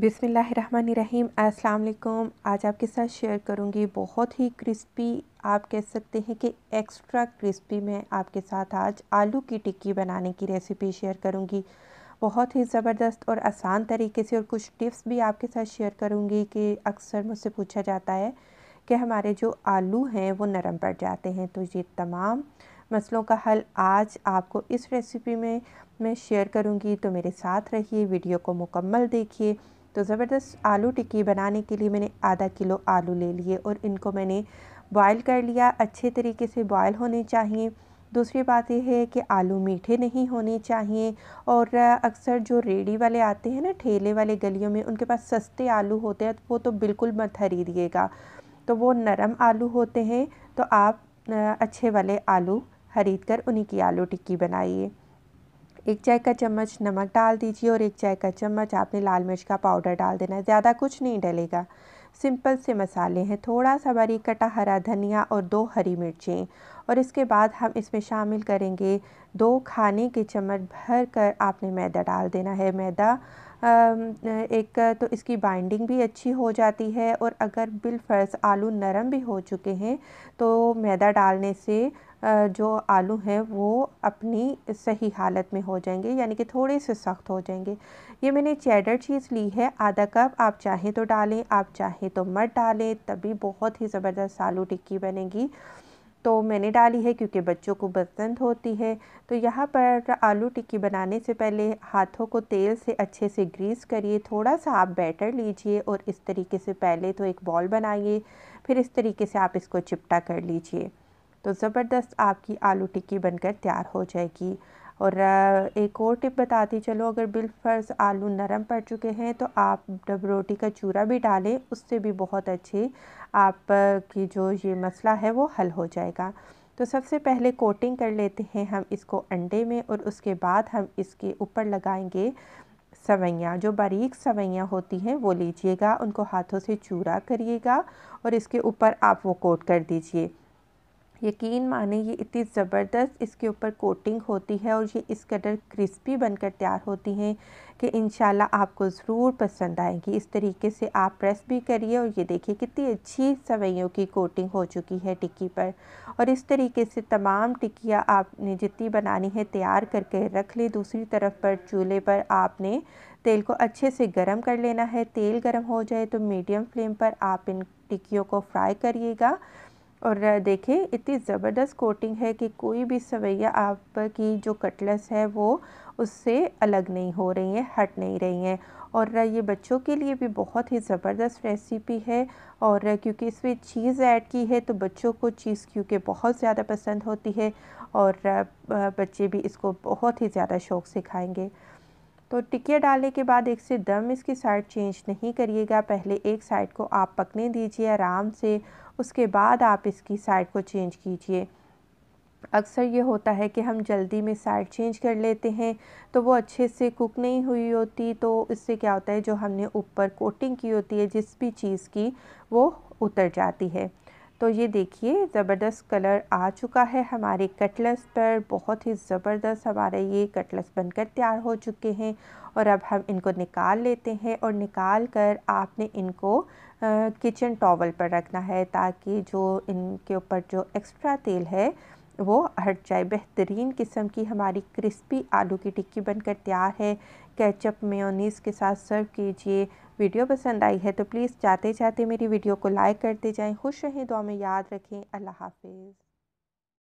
बिसमीम् अल्लाम आज आपके साथ शेयर करूंगी बहुत ही क्रिस्पी आप कह सकते हैं कि एक्स्ट्रा क्रिस्पी मैं आपके साथ आज आलू की टिक्की बनाने की रेसिपी शेयर करूंगी बहुत ही ज़बरदस्त और आसान तरीके से और कुछ टिप्स भी आपके साथ शेयर करूंगी कि अक्सर मुझसे पूछा जाता है कि हमारे जो आलू हैं वो नरम पड़ जाते हैं तो ये तमाम मसलों का हल आज आपको इस रेसिपी में मैं शेयर करूँगी तो मेरे साथ रहिए वीडियो को मुकम्मल देखिए तो ज़बरदस्त आलू टिक्की बनाने के लिए मैंने आधा किलो आलू ले लिए और इनको मैंने बॉयल कर लिया अच्छे तरीके से बॉयल होने चाहिए दूसरी बात यह है कि आलू मीठे नहीं होने चाहिए और अक्सर जो रेडी वाले आते हैं ना ठेले वाले गलियों में उनके पास सस्ते आलू होते हैं तो वो तो बिल्कुल मत खरीदिएगा तो वो नरम आलू होते हैं तो आप अच्छे वाले आलू खरीद कर उन्हीं की आलू टिक्की बनाइए एक चाय का चम्मच नमक डाल दीजिए और एक चाय का चम्मच आपने लाल मिर्च का पाउडर डाल देना है ज़्यादा कुछ नहीं डलेगा सिंपल से मसाले हैं थोड़ा सा बारीक कटा हरा धनिया और दो हरी मिर्चें और इसके बाद हम इसमें शामिल करेंगे दो खाने के चम्मच भर कर आपने मैदा डाल देना है मैदा एक तो इसकी बाइंडिंग भी अच्छी हो जाती है और अगर बिलफर्स आलू नरम भी हो चुके हैं तो मैदा डालने से जो आलू हैं वो अपनी सही हालत में हो जाएंगे यानी कि थोड़े से सख्त हो जाएंगे ये मैंने चेडर चीज़ ली है आधा कप आप चाहें तो डालें आप चाहें तो मत डालें तभी बहुत ही ज़बरदस्त आलू टिक्की बनेगी तो मैंने डाली है क्योंकि बच्चों को बसंत होती है तो यहाँ पर आलू टिक्की बनाने से पहले हाथों को तेल से अच्छे से ग्रीस करिए थोड़ा सा आप बैटर लीजिए और इस तरीके से पहले तो एक बॉल बनाइए फिर इस तरीके से आप इसको चिपटा कर लीजिए तो ज़बरदस्त आपकी आलू टिक्की बनकर तैयार हो जाएगी और एक और टिप बताती चलो अगर बिलफर्ज आलू नरम पड़ चुके हैं तो आप डब रोटी का चूरा भी डालें उससे भी बहुत अच्छी आप की जो ये मसला है वो हल हो जाएगा तो सबसे पहले कोटिंग कर लेते हैं हम इसको अंडे में और उसके बाद हम इसके ऊपर लगाएंगे सवैयाँ जो बारीक सवैयाँ होती हैं वो लीजिएगा उनको हाथों से चूरा करिएगा और इसके ऊपर आप वो कोट कर दीजिए यकीन माने ये इतनी ज़बरदस्त इसके ऊपर कोटिंग होती है और ये इस कदर क्रिस्पी बनकर तैयार होती हैं कि इन आपको ज़रूर पसंद आएगी इस तरीके से आप प्रेस भी करिए और ये देखिए कितनी अच्छी सवैयों की कोटिंग हो चुकी है टिक्की पर और इस तरीके से तमाम टिक्कियाँ आपने जितनी बनानी है तैयार करके रख ली दूसरी तरफ पर चूल्हे पर आपने तेल को अच्छे से गर्म कर लेना है तेल गर्म हो जाए तो मीडियम फ्लेम पर आप इन टिक्कियों को फ्राई करिएगा और देखिए इतनी ज़बरदस्त कोटिंग है कि कोई भी सवैया आपकी जो कटलेस है वो उससे अलग नहीं हो रही हैं हट नहीं रही हैं और ये बच्चों के लिए भी बहुत ही ज़बरदस्त रेसिपी है और क्योंकि इसमें चीज़ ऐड की है तो बच्चों को चीज़ क्योंकि बहुत ज़्यादा पसंद होती है और बच्चे भी इसको बहुत ही ज़्यादा शौक़ से खाएँगे तो टिकिया डालने के बाद एक से दम इसकी साइड चेंज नहीं करिएगा पहले एक साइड को आप पकने दीजिए आराम से उसके बाद आप इसकी साइड को चेंज कीजिए अक्सर ये होता है कि हम जल्दी में साइड चेंज कर लेते हैं तो वो अच्छे से कुक नहीं हुई होती तो इससे क्या होता है जो हमने ऊपर कोटिंग की होती है जिस भी चीज़ की वो उतर जाती है तो ये देखिए ज़बरदस्त कलर आ चुका है हमारे कटलस पर बहुत ही ज़बरदस्त हमारे ये कटलस बनकर तैयार हो चुके हैं और अब हम इनको निकाल लेते हैं और निकाल कर आपने इनको किचन टॉवल पर रखना है ताकि जो इनके ऊपर जो एक्स्ट्रा तेल है वो हट जाए बेहतरीन किस्म की हमारी क्रिस्पी आलू की टिक्की बनकर तैयार है कैचअप मेयोनीज़ के साथ सर्व कीजिए वीडियो पसंद आई है तो प्लीज़ जाते जाते मेरी वीडियो को लाइक करते जाएं खुश रहें दुआ में याद रखें अल्लाह हाफिज़